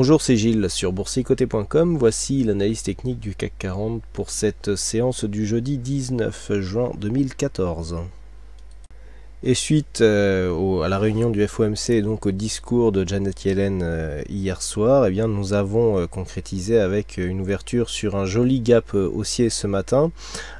Bonjour, c'est Gilles sur boursicoté.com. Voici l'analyse technique du CAC 40 pour cette séance du jeudi 19 juin 2014. Et suite euh, à la réunion du FOMC et donc au discours de Janet Yellen euh, hier soir, eh bien, nous avons euh, concrétisé avec une ouverture sur un joli gap haussier ce matin,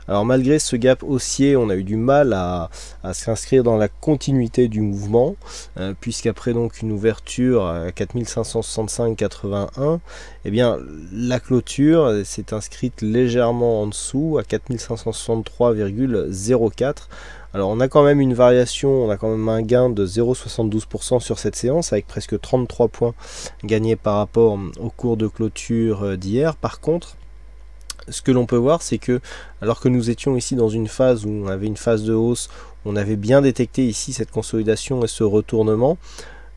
alors malgré ce gap haussier, on a eu du mal à, s'inscrire dans la continuité du mouvement, euh, puisqu'après donc une ouverture à 4565,81, et eh bien la clôture s'est inscrite légèrement en dessous à 4563,04. Alors on a quand même une variation, on a quand même un gain de 0,72% sur cette séance avec presque 33 points gagnés par rapport au cours de clôture euh, d'hier. Par contre, ce que l'on peut voir, c'est que alors que nous étions ici dans une phase où on avait une phase de hausse, on avait bien détecté ici cette consolidation et ce retournement,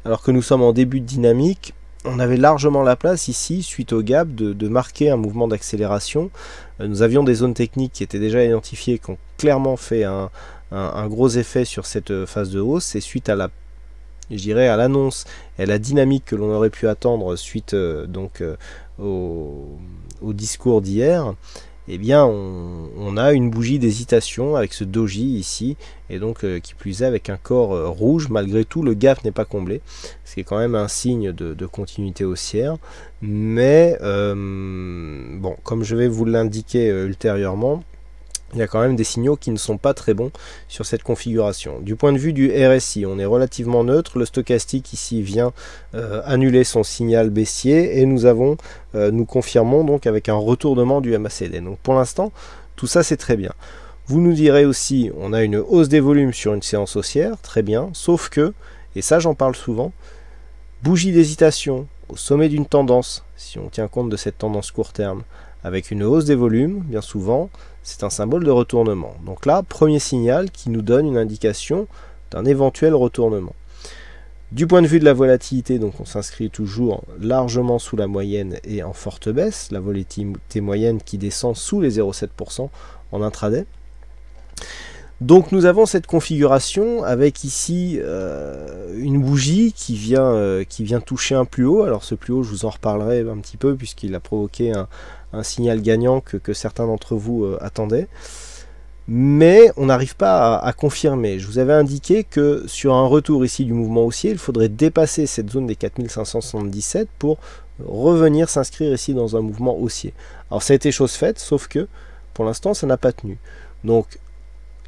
alors que nous sommes en début de dynamique, on avait largement la place ici, suite au gap, de, marquer un mouvement d'accélération. Euh, nous avions des zones techniques qui étaient déjà identifiées, qui ont clairement fait un, un, gros effet sur cette euh, phase de hausse. Et suite à la je dirais, à l'annonce et à la dynamique que l'on aurait pu attendre suite euh, donc euh, au, discours d'hier, eh bien, on, a une bougie d'hésitation avec ce doji ici, et donc euh, qui plus est avec un corps rouge. Malgré tout, le gap n'est pas comblé, ce qui est quand même un signe de, continuité haussière. Mais, bon, comme je vais vous l'indiquer ultérieurement, il y a quand même des signaux qui ne sont pas très bons sur cette configuration. Du point de vue du RSI, on est relativement neutre. Le stochastique ici vient euh, annuler son signal baissier et nous avons, euh, nous confirmons donc avec un retournement du MACD. Donc pour l'instant, tout ça c'est très bien. Vous nous direz aussi, on a une hausse des volumes sur une séance haussière, très bien, sauf que, et ça j'en parle souvent, bougie d'hésitation, au sommet d'une tendance, si on tient compte de cette tendance court terme, avec une hausse des volumes, bien souvent, c'est un symbole de retournement. Donc là, premier signal qui nous donne une indication d'un éventuel retournement. Du point de vue de la volatilité, donc on s'inscrit toujours largement sous la moyenne et en forte baisse, la volatilité moyenne qui descend sous les 0,7% en intraday. Donc nous avons cette configuration avec ici euh, une bougie qui vient, euh, qui vient toucher un plus haut. Alors ce plus haut, je vous en reparlerai un petit peu puisqu'il a provoqué un, signal gagnant que, certains d'entre vous euh, attendaient. Mais on n'arrive pas à, à, confirmer. Je vous avais indiqué que sur un retour ici du mouvement haussier, il faudrait dépasser cette zone des 4577 pour revenir s'inscrire ici dans un mouvement haussier. Alors ça a été chose faite, sauf que pour l'instant ça n'a pas tenu. Donc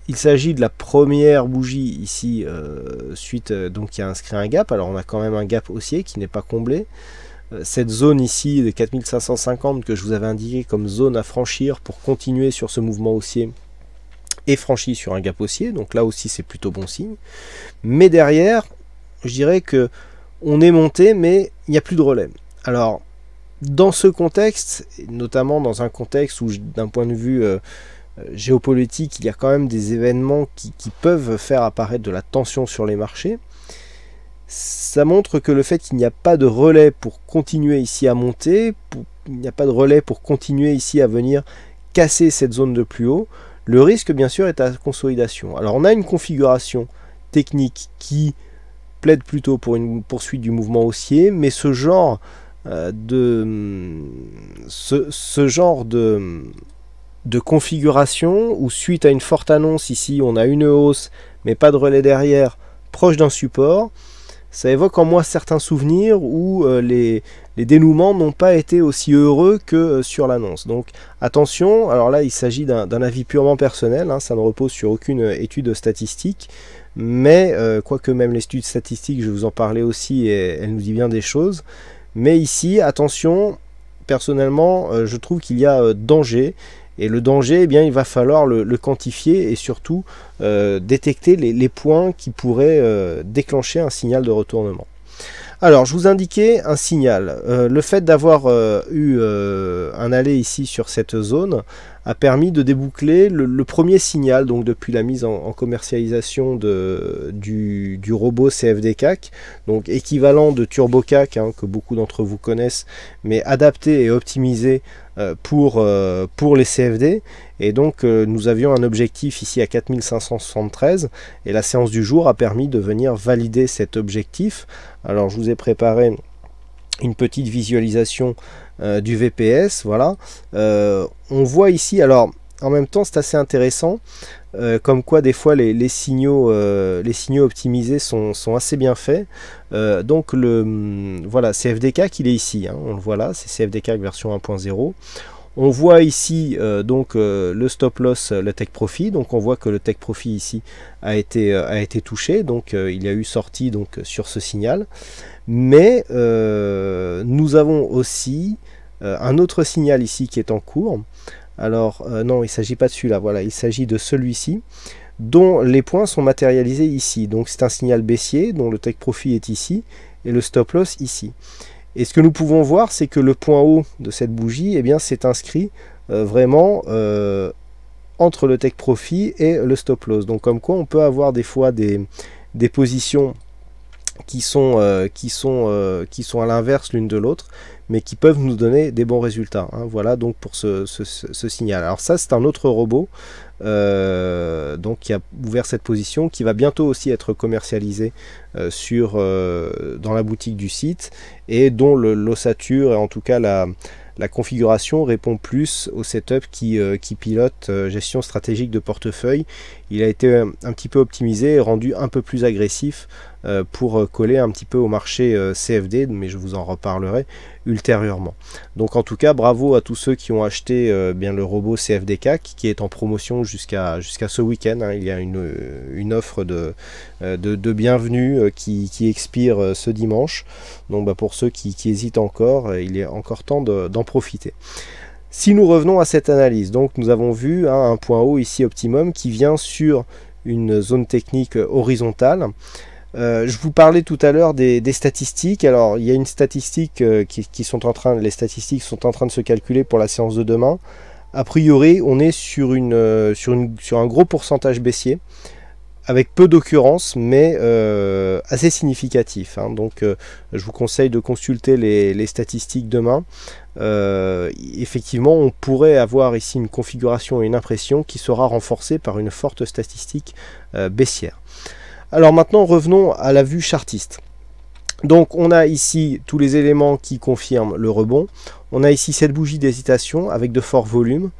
il s'agit de la première bougie ici, euh, suite euh, donc qui a inscrit un gap. Alors on a quand même un gap haussier qui n'est pas comblé. Euh, cette zone ici de 4550 que je vous avais indiqué comme zone à franchir pour continuer sur ce mouvement haussier est franchie sur un gap haussier. Donc là aussi c'est plutôt bon signe. Mais derrière, je dirais que on est monté mais il n'y a plus de relais. Alors dans ce contexte, notamment dans un contexte où d'un point de vue euh, géopolitique, il y a quand même des événements qui, peuvent faire apparaître de la tension sur les marchés. Ça montre que le fait qu'il n'y a pas de relais pour continuer ici à monter, il n'y a pas de relais pour continuer ici à venir casser cette zone de plus haut, le risque bien sûr est à consolidation. Alors on a une configuration technique qui plaide plutôt pour une poursuite du mouvement haussier, mais ce genre euh, de... ce genre de de configuration ou suite à une forte annonce, ici on a une hausse mais pas de relais derrière, proche d'un support, ça évoque en moi certains souvenirs où euh, les, dénouements n'ont pas été aussi heureux que euh, sur l'annonce. Donc attention, alors là il s'agit d'un avis purement personnel, hein, ça ne repose sur aucune étude statistique, mais euh, quoique même l'étude statistique, je vous en parlais aussi, et elle nous dit bien des choses. Mais ici, attention, personnellement, je trouve qu'il y a danger et le danger, eh bien, il va falloir le, quantifier et surtout euh, détecter les, points qui pourraient euh, déclencher un signal de retournement. Alors, je vous indiquais un signal. Euh, le fait d'avoir eu un aller ici sur cette zone a permis de déboucler le, premier signal, donc depuis la mise en, commercialisation de, du, robot CFD-CAC, donc équivalent de turbo cac hein, que beaucoup d'entre vous connaissent, mais adapté et optimisé euh, pour, euh, pour les CFD. Et donc euh, nous avions un objectif ici à 4573 et la séance du jour a permis de venir valider cet objectif. Alors je vous ai préparé petite visualisation euh, du VPS. Voilà. Euh, on voit ici, alors en même temps c'est assez intéressant, euh, comme quoi des fois les, signaux, les signaux optimisés sont, assez bien faits. donc le voilà, CFDK qu'il est ici, hein, on le voit là, c'est CFDK version 1.0. On voit ici euh, donc euh, le stop loss, euh, le tech profit. Donc on voit que le tech profit ici a été, touché. Donc il y a eu sortie donc, sur ce signal. Mais nous avons aussi un autre signal ici qui est en cours. Alors non, il ne s'agit pas de celui-là. Voilà, il s'agit de celui-ci dont les points sont matérialisés ici. Donc c'est un signal baissier dont le tech profit est ici et le stop loss ici. Et ce que nous pouvons voir, c'est que le point haut de cette bougie, et eh bien, c'est inscrit euh, vraiment euh, entre le take profit et le stop loss. Donc comme quoi, on peut avoir des fois des, des positions qui sont, euh, qui sont, euh, qui sont à l'inverse l'une de l'autre, mais qui peuvent nous donner des bons résultats. Hein. Voilà donc pour ce, signal. Alors ça, c'est un autre robot euh, donc qui a ouvert cette position, qui va bientôt aussi être commercialisé sur, dans la boutique du site, et dont l'ossature, et en tout cas la, configuration répond plus au setup qui, pilote gestion stratégique de portefeuille il a été euh, un petit peu optimisé et rendu un peu plus agressif euh, pour euh, coller un petit peu au marché CFD, mais je vous en reparlerai ultérieurement. Donc en tout cas, bravo à tous ceux qui ont acheté bien le robot CAC qui est en promotion jusqu'à ce week-end. Hein. Il y a une, offre de, de, bienvenue qui, expire ce dimanche. Donc bah, pour ceux qui, hésitent encore, il est encore temps d'en profiter. Si nous revenons à cette analyse, donc nous avons vu hein, un point haut ici optimum qui vient sur une zone technique horizontale. Euh, je vous parlais tout à l'heure des, statistiques. Alors, il y a une statistique euh, qui, sont en train, les statistiques sont en train de se calculer pour la séance de demain. A priori, on est sur, euh, sur, une, sur un gros pourcentage baissier avec peu d'occurrence, mais euh, assez significatif. Hein. Donc, euh, je vous conseille de consulter les, statistiques demain. Euh, effectivement, on pourrait avoir ici une configuration et une impression qui sera renforcée par une forte statistique baissière. Alors maintenant, revenons à la vue chartiste. Donc on a ici tous les éléments qui confirment le rebond. On a ici cette bougie d'hésitation avec de forts volumes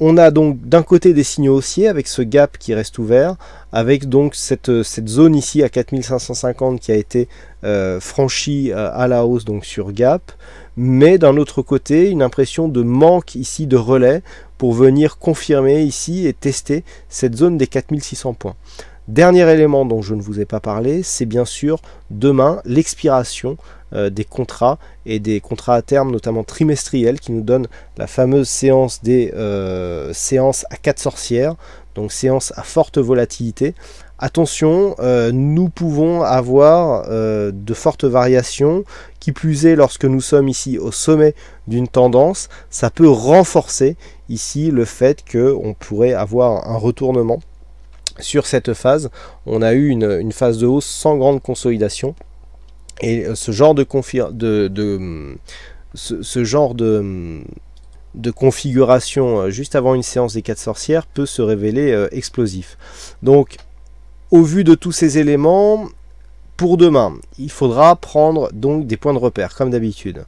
on a donc d'un côté des signaux haussiers avec ce gap qui reste ouvert, avec donc cette, euh, zone ici à 4550 qui a été euh, franchie euh, à la hausse donc sur gap, mais d'un autre côté une impression de manque ici de relais pour venir confirmer ici et tester cette zone des 4600 points. Dernier élément dont je ne vous ai pas parlé, c'est bien sûr demain l'expiration euh, des contrats et des contrats à terme, notamment trimestriels, qui nous donnent la fameuse séance des euh, séances à 4 sorcières, donc séance à forte volatilité. Attention, euh, nous pouvons avoir de fortes variations, qui plus est lorsque nous sommes ici au sommet d'une tendance, ça peut renforcer ici le fait qu'on pourrait avoir un retournement sur cette phase. On a eu une phase de hausse sans grande consolidation. Et euh, ce genre de, configuration juste avant une séance des quatre sorcières peut se révéler euh, explosif. Donc, au vu de tous ces éléments, pour demain, il faudra prendre donc des points de repère, comme d'habitude.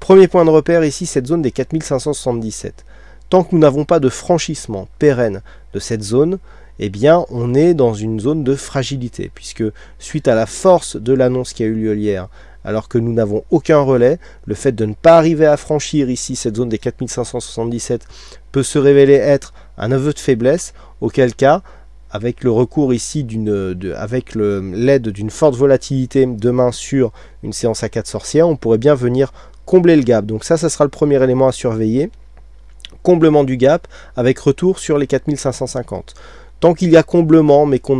Premier point de repère ici, cette zone des 4577. Tant que nous n'avons pas de franchissement pérenne de cette zone, eh bien on est dans une zone de fragilité, puisque suite à la force de l'annonce qui a eu lieu hier, alors que nous n'avons aucun relais, le fait de ne pas arriver à franchir ici cette zone des 4577 peut se révéler être un aveu de faiblesse, auquel cas, avec le recours ici d'une, avec l'aide d'une forte volatilité demain sur une séance à 4 sorcières, on pourrait bien venir combler le gap. Donc ça, ça sera le premier élément à surveiller comblement du gap avec retour sur les 4550. Tant qu'il y a comblement, mais qu'on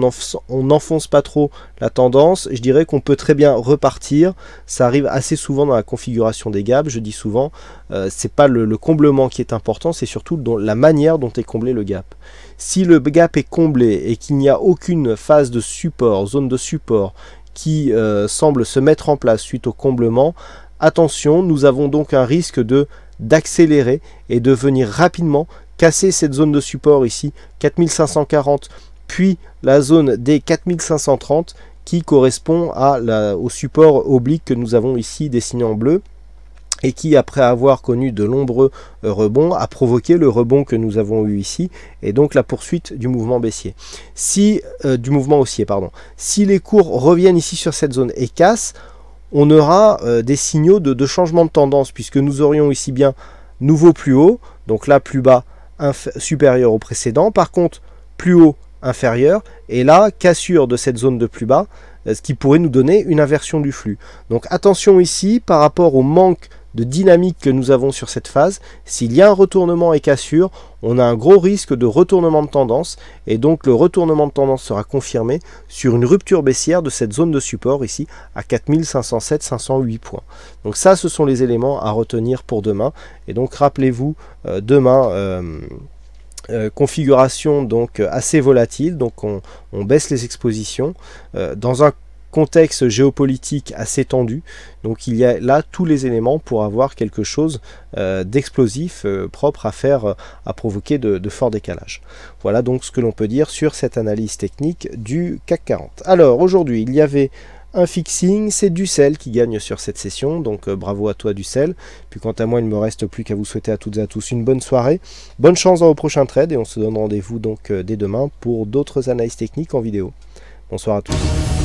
n'enfonce pas trop la tendance, je dirais qu'on peut très bien repartir. Ça arrive assez souvent dans la configuration des gaps. Je dis souvent, euh, ce n'est pas le, comblement qui est important, c'est surtout la manière dont est comblé le gap. Si le gap est comblé et qu'il n'y a aucune phase de support, zone de support, qui euh, semble se mettre en place suite au comblement, attention, nous avons donc un risque de d'accélérer et de venir rapidement casser cette zone de support ici, 4540, puis la zone des 4530 qui correspond à la, au support oblique que nous avons ici dessiné en bleu et qui, après avoir connu de nombreux euh, rebonds, a provoqué le rebond que nous avons eu ici, et donc la poursuite du mouvement baissier. Si, euh, du mouvement haussier, pardon. Si les cours reviennent ici sur cette zone et cassent, on aura euh, des signaux de changement de tendance, puisque nous aurions ici bien nouveau plus haut, donc là plus bas, supérieur au précédent. Par contre, plus haut, inférieur. Et là, cassure de cette zone de plus bas, euh, ce qui pourrait nous donner une inversion du flux. Donc attention ici par rapport au manque de dynamique que nous avons sur cette phase, s'il y a un retournement et cassure, on a un gros risque de retournement de tendance et donc le retournement de tendance sera confirmé sur une rupture baissière de cette zone de support ici à 4507 508 points. Donc ça ce sont les éléments à retenir pour demain et donc rappelez-vous euh, demain euh, euh, configuration donc assez volatile donc on, on baisse les expositions dans un contexte géopolitique assez tendu. Donc il y a là tous les éléments pour avoir quelque chose euh, d'explosif euh, propre à faire, à provoquer de, forts décalages. Voilà donc ce que l'on peut dire sur cette analyse technique du CAC 40. Alors aujourd'hui, il y avait un fixing, c'est Ducel qui gagne sur cette session, donc euh, bravo à toi Ducel. Puis quant à moi, il ne me reste plus qu'à vous souhaiter à toutes et à tous une bonne soirée, bonne chance dans vos prochains trades et on se donne rendez-vous donc dès demain pour d'autres analyses techniques en vidéo. Bonsoir à tous.